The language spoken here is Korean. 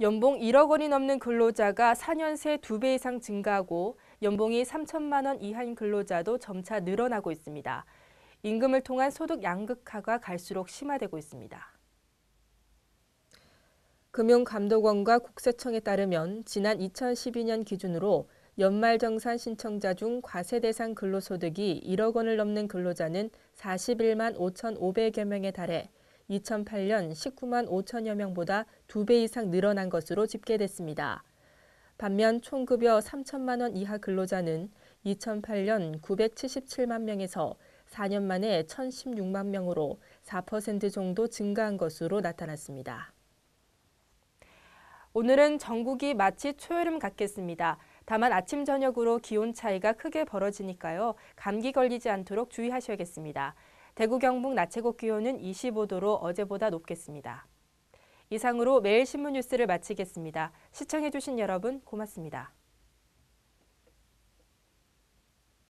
연봉 1억 원이 넘는 근로자가 4년 새 2배 이상 증가하고 연봉이 3천만 원 이하인 근로자도 점차 늘어나고 있습니다. 임금을 통한 소득 양극화가 갈수록 심화되고 있습니다. 금융감독원과 국세청에 따르면 지난 2012년 기준으로 연말정산 신청자 중 과세 대상 근로소득이 1억 원을 넘는 근로자는 41만 5,500여 명에 달해 2008년 19만 5천여 명보다 2배 이상 늘어난 것으로 집계됐습니다. 반면 총급여 3천만 원 이하 근로자는 2008년 977만 명에서 4년 만에 1,016만 명으로 4% 정도 증가한 것으로 나타났습니다. 오늘은 전국이 마치 초여름 같겠습니다. 다만 아침 저녁으로 기온 차이가 크게 벌어지니까요. 감기 걸리지 않도록 주의하셔야겠습니다. 대구 경북 낮 최고 기온은 25도로 어제보다 높겠습니다. 이상으로 매일 신문 뉴스를 마치겠습니다. 시청해주신 여러분 고맙습니다.